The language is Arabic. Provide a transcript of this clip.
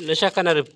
ليش انا رب